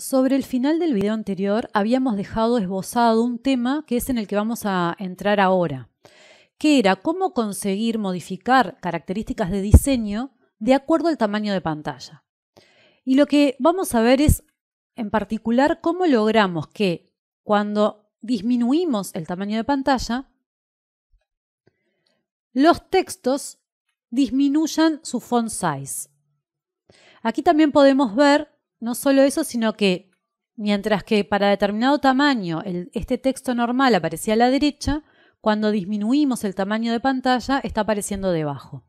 Sobre el final del video anterior habíamos dejado esbozado un tema que es en el que vamos a entrar ahora, que era cómo conseguir modificar características de diseño de acuerdo al tamaño de pantalla. Y lo que vamos a ver es en particular cómo logramos que cuando disminuimos el tamaño de pantalla, los textos disminuyan su font size. Aquí también podemos ver no solo eso, sino que mientras que para determinado tamaño este texto normal aparecía a la derecha, cuando disminuimos el tamaño de pantalla está apareciendo debajo.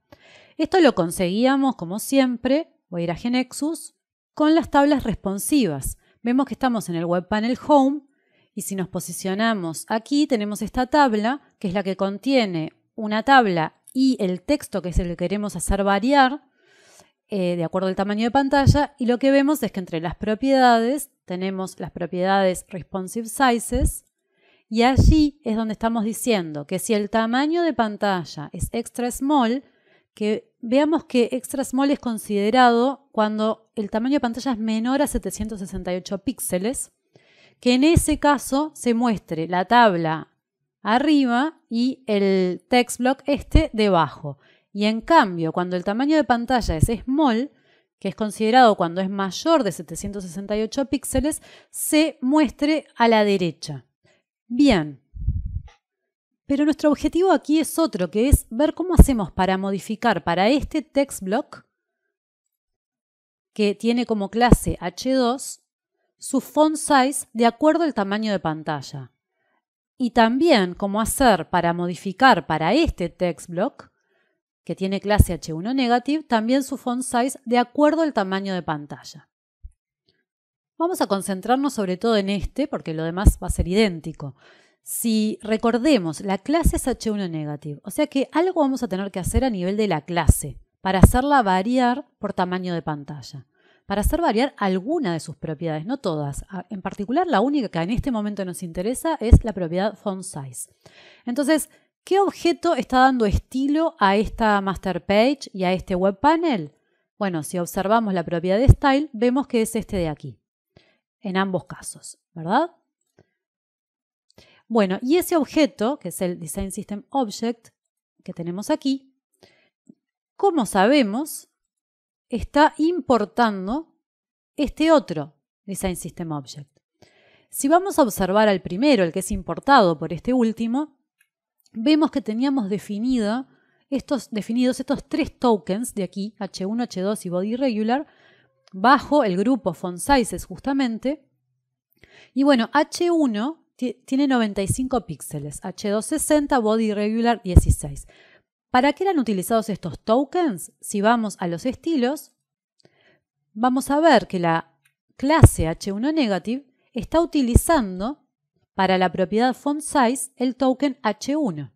Esto lo conseguíamos, como siempre, voy a ir a Genexus, con las tablas responsivas. Vemos que estamos en el web panel Home y si nos posicionamos aquí tenemos esta tabla, que es la que contiene una tabla y el texto que es el que queremos hacer variar, eh, de acuerdo al tamaño de pantalla y lo que vemos es que entre las propiedades tenemos las propiedades responsive sizes y allí es donde estamos diciendo que si el tamaño de pantalla es extra small, que veamos que extra small es considerado cuando el tamaño de pantalla es menor a 768 píxeles, que en ese caso se muestre la tabla arriba y el text block este debajo. Y en cambio, cuando el tamaño de pantalla es small, que es considerado cuando es mayor de 768 píxeles, se muestre a la derecha. Bien. Pero nuestro objetivo aquí es otro, que es ver cómo hacemos para modificar para este text block, que tiene como clase H2, su font size de acuerdo al tamaño de pantalla. Y también cómo hacer para modificar para este text block que tiene clase H1 Negative, también su font size de acuerdo al tamaño de pantalla. Vamos a concentrarnos sobre todo en este, porque lo demás va a ser idéntico. Si recordemos, la clase es H1 Negative, o sea que algo vamos a tener que hacer a nivel de la clase para hacerla variar por tamaño de pantalla, para hacer variar alguna de sus propiedades, no todas. En particular, la única que en este momento nos interesa es la propiedad font size. Entonces, ¿Qué objeto está dando estilo a esta master page y a este web panel? Bueno, si observamos la propiedad de style, vemos que es este de aquí, en ambos casos, ¿verdad? Bueno, y ese objeto, que es el Design System Object que tenemos aquí, ¿cómo sabemos, está importando este otro Design System Object. Si vamos a observar al primero, el que es importado por este último, vemos que teníamos definido estos, definidos estos tres tokens de aquí, H1, H2 y Body Regular, bajo el grupo Font Sizes justamente. Y bueno, H1 tiene 95 píxeles, H2 60, Body Regular 16. ¿Para qué eran utilizados estos tokens? Si vamos a los estilos, vamos a ver que la clase H1 Negative está utilizando para la propiedad font size el token H1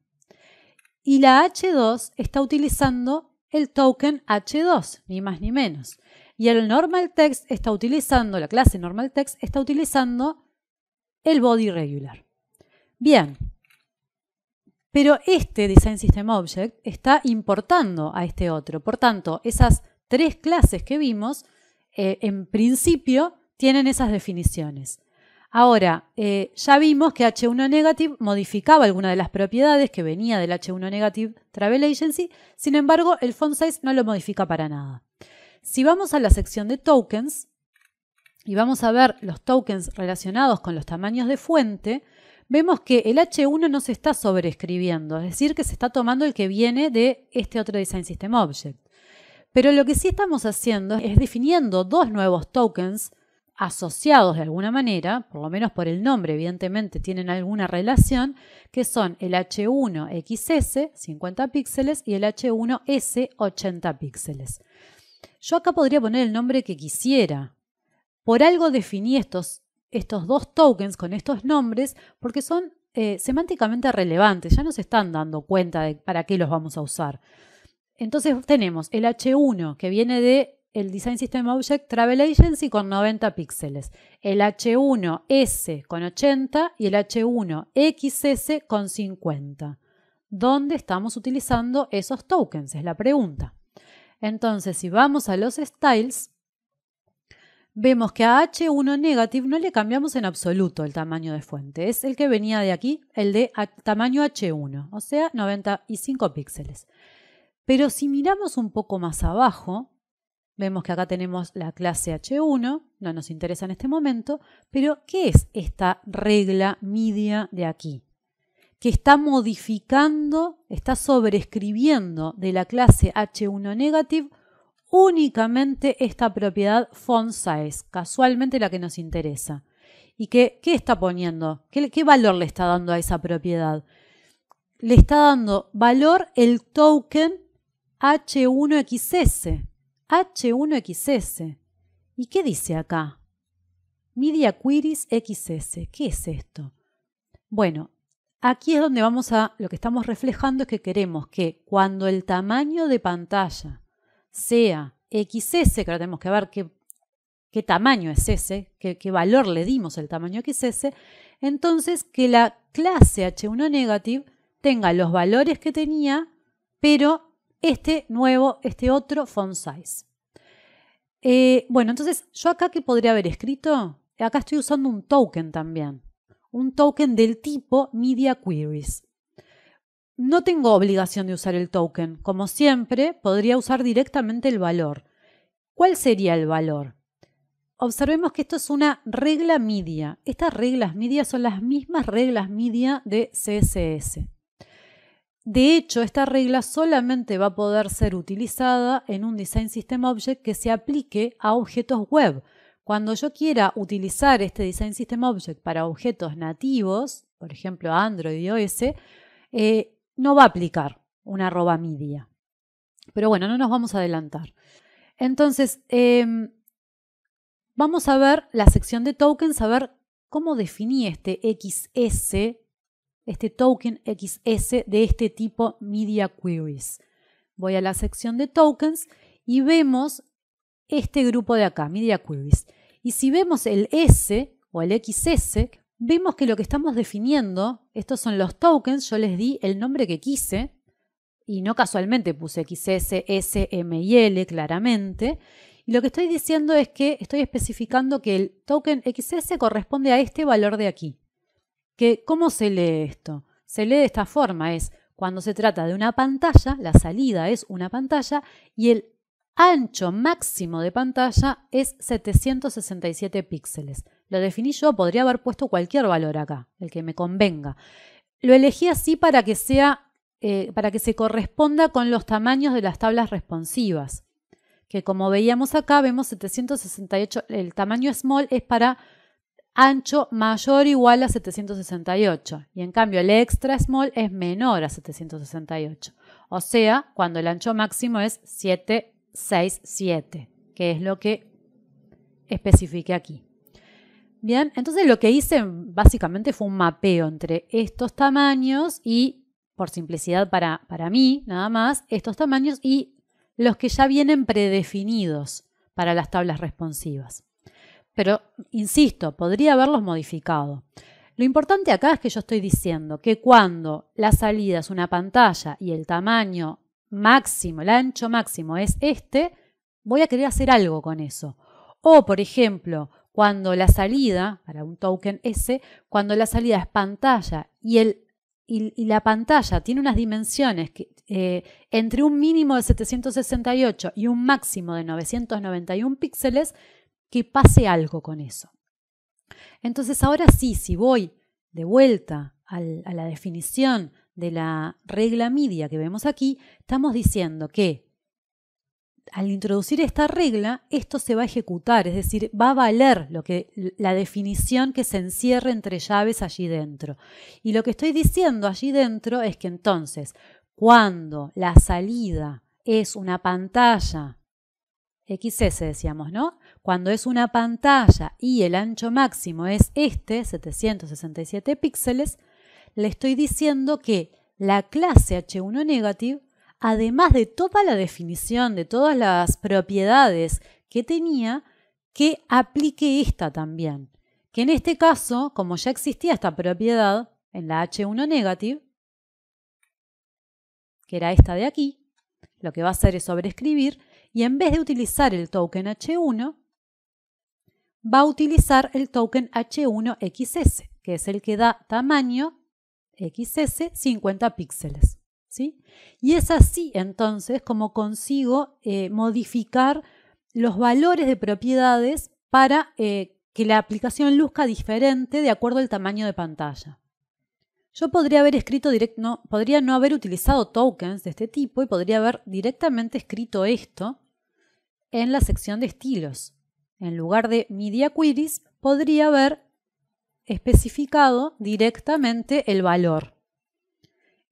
y la H2 está utilizando el token H2, ni más ni menos. Y el normal text está utilizando, la clase normal text está utilizando el body regular. Bien, pero este design system object está importando a este otro. Por tanto, esas tres clases que vimos, eh, en principio, tienen esas definiciones. Ahora, eh, ya vimos que H1 Negative modificaba alguna de las propiedades que venía del H1 Negative Travel Agency, sin embargo, el font size no lo modifica para nada. Si vamos a la sección de tokens y vamos a ver los tokens relacionados con los tamaños de fuente, vemos que el H1 no se está sobrescribiendo. es decir, que se está tomando el que viene de este otro Design System Object. Pero lo que sí estamos haciendo es definiendo dos nuevos tokens asociados de alguna manera, por lo menos por el nombre, evidentemente tienen alguna relación, que son el H1XS 50 píxeles y el H1S 80 píxeles. Yo acá podría poner el nombre que quisiera. Por algo definí estos, estos dos tokens con estos nombres porque son eh, semánticamente relevantes, ya nos están dando cuenta de para qué los vamos a usar. Entonces tenemos el H1 que viene de el Design System Object Travel Agency con 90 píxeles, el H1S con 80 y el H1XS con 50. ¿Dónde estamos utilizando esos tokens? Es la pregunta. Entonces, si vamos a los styles, vemos que a H1 negative no le cambiamos en absoluto el tamaño de fuente. Es el que venía de aquí, el de tamaño H1, o sea, 95 píxeles. Pero si miramos un poco más abajo, Vemos que acá tenemos la clase H1, no nos interesa en este momento, pero ¿qué es esta regla media de aquí? Que está modificando, está sobrescribiendo de la clase H1 negative únicamente esta propiedad font size, casualmente la que nos interesa. ¿Y que, qué, está poniendo? ¿Qué, ¿Qué valor le está dando a esa propiedad? Le está dando valor el token H1XS H1XS. ¿Y qué dice acá? Media Queries XS. ¿Qué es esto? Bueno, aquí es donde vamos a, lo que estamos reflejando es que queremos que cuando el tamaño de pantalla sea XS, que ahora tenemos que ver qué, qué tamaño es ese, qué, qué, valor le dimos el tamaño XS, entonces que la clase H1 negative tenga los valores que tenía, pero este nuevo, este otro font size. Eh, bueno, entonces yo acá que podría haber escrito, acá estoy usando un token también, un token del tipo media queries. No tengo obligación de usar el token, como siempre podría usar directamente el valor. ¿Cuál sería el valor? Observemos que esto es una regla media. Estas reglas media son las mismas reglas media de CSS. De hecho, esta regla solamente va a poder ser utilizada en un Design System Object que se aplique a objetos web. Cuando yo quiera utilizar este Design System Object para objetos nativos, por ejemplo Android y OS, eh, no va a aplicar una arroba media. Pero bueno, no nos vamos a adelantar. Entonces, em, vamos a ver la sección de tokens, a ver cómo definí este XS este token XS de este tipo Media Queries. Voy a la sección de tokens y vemos este grupo de acá, Media Queries. Y si vemos el S o el XS, vemos que lo que estamos definiendo, estos son los tokens, yo les di el nombre que quise, y no casualmente puse XS, S, M y L claramente. Y lo que estoy diciendo es que estoy especificando que el token XS corresponde a este valor de aquí. ¿cómo se lee esto? Se lee de esta forma, es cuando se trata de una pantalla, la salida es una pantalla y el ancho máximo de pantalla es 767 píxeles. Lo definí yo, podría haber puesto cualquier valor acá, el que me convenga. Lo elegí así para que sea eh, para que se corresponda con los tamaños de las tablas responsivas, que como veíamos acá, vemos 768, el tamaño small es para ancho mayor o igual a 768 y en cambio el extra small es menor a 768. O sea, cuando el ancho máximo es 767, que es lo que especifique aquí. Bien, entonces lo que hice básicamente fue un mapeo entre estos tamaños y, por simplicidad para, para mí, nada más, estos tamaños y los que ya vienen predefinidos para las tablas responsivas pero, insisto, podría haberlos modificado. Lo importante acá es que yo estoy diciendo que cuando la salida es una pantalla y el tamaño máximo, el ancho máximo es este, voy a querer hacer algo con eso. O, por ejemplo, cuando la salida, para un token S, cuando la salida es pantalla y, el, la pantalla tiene unas dimensiones que, eh, entre un mínimo de 768 y un máximo de 991 píxeles, que pase algo con eso. Entonces ahora sí, si voy de vuelta a la definición de la regla media que vemos aquí, estamos diciendo que al introducir esta regla, esto se va a ejecutar, es decir, va a valer lo que, la definición que se encierre entre llaves allí dentro. Y lo que estoy diciendo allí dentro es que entonces, cuando la salida es una pantalla XS, decíamos, ¿no? Cuando es una pantalla y el ancho máximo es este, 767 píxeles, le estoy diciendo que la clase H1 negative, además de toda la definición, de todas las propiedades que tenía, que aplique esta también. Que en este caso, como ya existía esta propiedad en la H1 negative, que era esta de aquí, lo que va a hacer es sobreescribir, y en vez de utilizar el token H1, va a utilizar el token H1XS, que es el que da tamaño XS 50 píxeles. Y es así entonces como consigo eh, modificar los valores de propiedades para eh, que la aplicación luzca diferente de acuerdo al tamaño de pantalla. Yo podría haber escrito directo, podría no haber utilizado tokens de este tipo y podría haber directamente escrito esto en la sección de estilos. En lugar de media queries, podría haber especificado directamente el valor.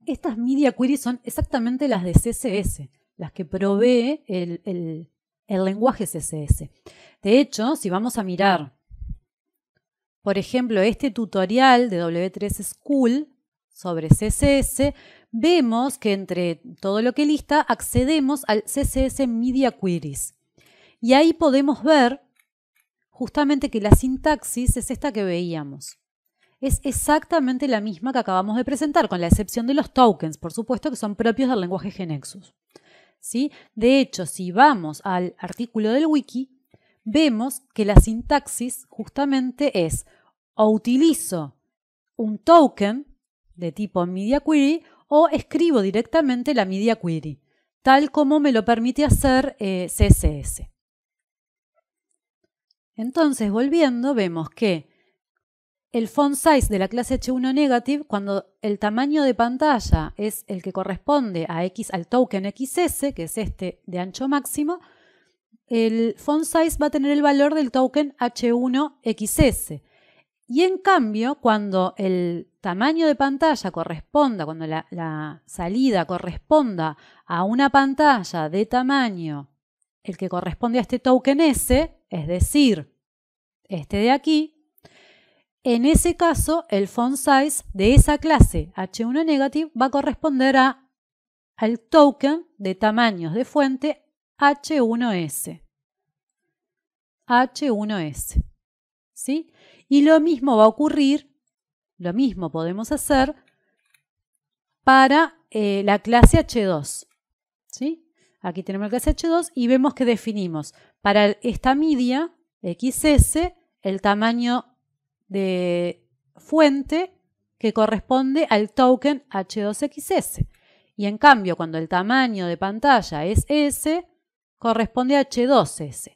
Estas media queries son exactamente las de CSS, las que provee el, lenguaje CSS. De hecho, si vamos a mirar, por ejemplo, este tutorial de W3 School sobre CSS, vemos que entre todo lo que lista accedemos al CSS Media Queries. Y ahí podemos ver justamente que la sintaxis es esta que veíamos. Es exactamente la misma que acabamos de presentar, con la excepción de los tokens, por supuesto, que son propios del lenguaje Genexus. ¿sí? De hecho, si vamos al artículo del wiki, vemos que la sintaxis justamente es o utilizo un token de tipo media query o escribo directamente la media query, tal como me lo permite hacer eh, CSS. Entonces, volviendo, vemos que el font size de la clase H1 negative, cuando el tamaño de pantalla es el que corresponde a X, al token XS, que es este de ancho máximo, el font size va a tener el valor del token H1XS. Y en cambio, cuando el tamaño de pantalla corresponda, cuando la, la, salida corresponda a una pantalla de tamaño, el que corresponde a este token S, es decir, este de aquí, en ese caso el font size de esa clase H1 negative va a corresponder a, al token de tamaños de fuente H1S. H1S. ¿Sí? Y lo mismo va a ocurrir, lo mismo podemos hacer para eh, la clase H2. ¿sí? Aquí tenemos la clase H2 y vemos que definimos para esta media XS, el tamaño de fuente que corresponde al token H2XS. Y en cambio, cuando el tamaño de pantalla es S, corresponde a H2S.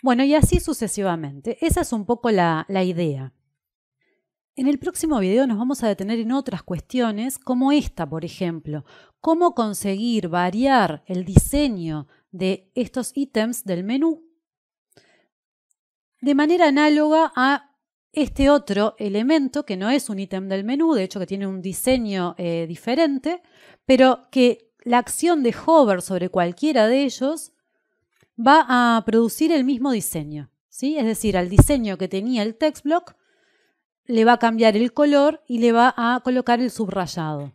Bueno, y así sucesivamente. Esa es un poco la, idea. En el próximo video nos vamos a detener en otras cuestiones como esta, por ejemplo. Cómo conseguir variar el diseño de estos ítems del menú. De manera análoga a este otro elemento, que no es un ítem del menú, de hecho que tiene un diseño eh, diferente, pero que la acción de hover sobre cualquiera de ellos va a producir el mismo diseño. ¿sí? Es decir, al diseño que tenía el text block le va a cambiar el color y le va a colocar el subrayado.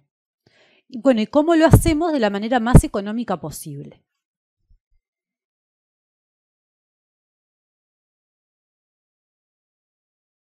Bueno, ¿y cómo lo hacemos de la manera más económica posible?